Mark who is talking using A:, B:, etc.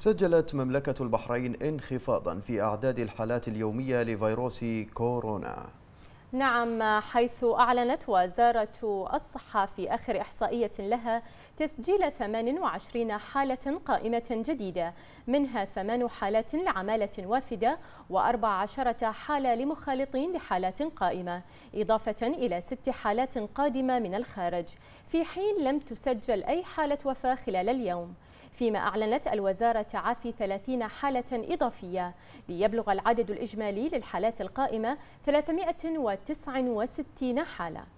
A: سجلت مملكة البحرين انخفاضا في أعداد الحالات اليومية لفيروس كورونا
B: نعم حيث أعلنت وزارة الصحة في آخر إحصائية لها تسجيل 28 حالة قائمة جديدة منها 8 حالات لعمالة وافدة و14 حالة لمخالطين لحالات قائمة إضافة إلى 6 حالات قادمة من الخارج في حين لم تسجل أي حالة وفاة خلال اليوم فيما أعلنت الوزارة تعافي 30 حالة إضافية ليبلغ العدد الإجمالي للحالات القائمة 369 حالة